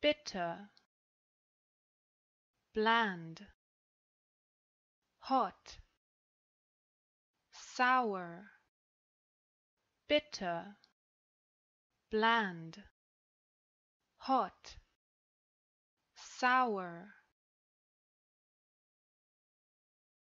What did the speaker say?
bitter bland hot sour bitter bland hot sour